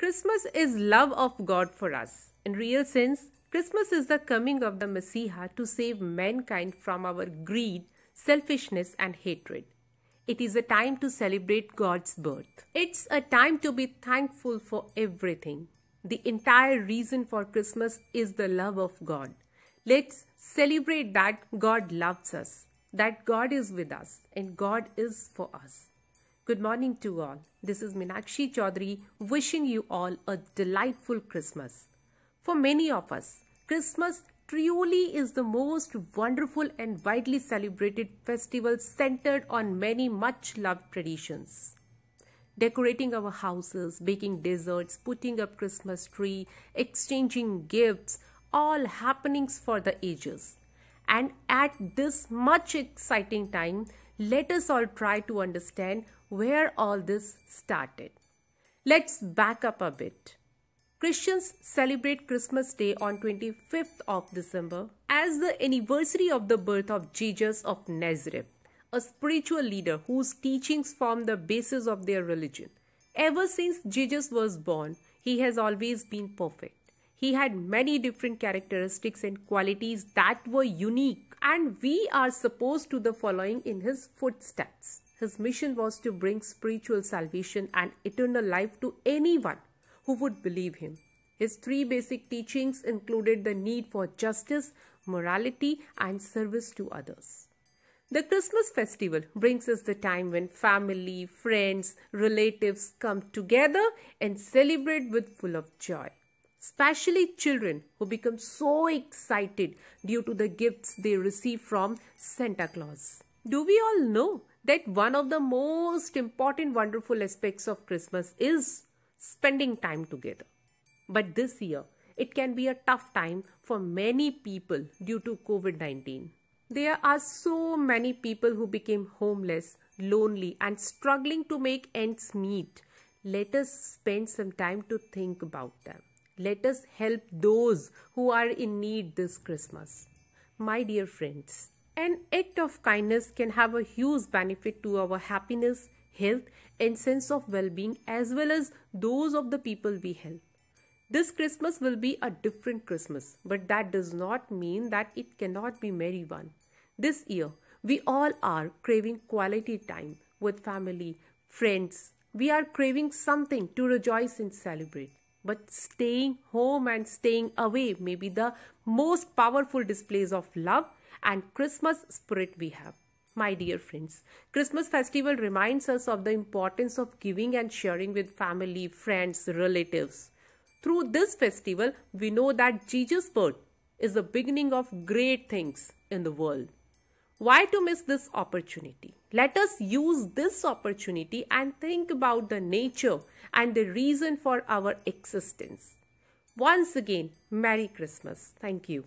Christmas is love of God for us. In real sense, Christmas is the coming of the Messiah to save mankind from our greed, selfishness and hatred. It is a time to celebrate God's birth. It's a time to be thankful for everything. The entire reason for Christmas is the love of God. Let's celebrate that God loves us, that God is with us, and God is for us. Good morning to all. This is Minakshi Chaudhary wishing you all a delightful Christmas. For many of us, Christmas truly is the most wonderful and widely celebrated festival centered on many much loved traditions. Decorating our houses, baking desserts, putting up Christmas tree, exchanging gifts, all happenings for the ages. And at this much exciting time, let us all try to understand where all this started. Let's back up a bit. Christians celebrate Christmas Day on 25th of December as the anniversary of the birth of Jesus of Nazareth, a spiritual leader whose teachings form the basis of their religion. Ever since Jesus was born, he has always been perfect. He had many different characteristics and qualities that were unique and we are supposed to the following in his footsteps. His mission was to bring spiritual salvation and eternal life to anyone who would believe him. His three basic teachings included the need for justice, morality, and service to others. The Christmas festival brings us the time when family, friends, relatives come together and celebrate with full of joy. Especially children who become so excited due to the gifts they receive from Santa Claus. Do we all know that one of the most important wonderful aspects of Christmas is spending time together. But this year, it can be a tough time for many people due to COVID 19. There are so many people who became homeless, lonely, and struggling to make ends meet. Let us spend some time to think about them. Let us help those who are in need this Christmas. My dear friends, an act of kindness can have a huge benefit to our happiness, health, and sense of well being, as well as those of the people we help. This Christmas will be a different Christmas, but that does not mean that it cannot be merry one. This year, we all are craving quality time with family, friends. We are craving something to rejoice and celebrate. But staying home and staying away may be the most powerful displays of love and Christmas spirit we have. My dear friends, Christmas festival reminds us of the importance of giving and sharing with family, friends, relatives. Through this festival, we know that Jesus' birth is the beginning of great things in the world. Why to miss this opportunity? Let us use this opportunity and think about the nature and the reason for our existence. Once again, Merry Christmas. Thank you.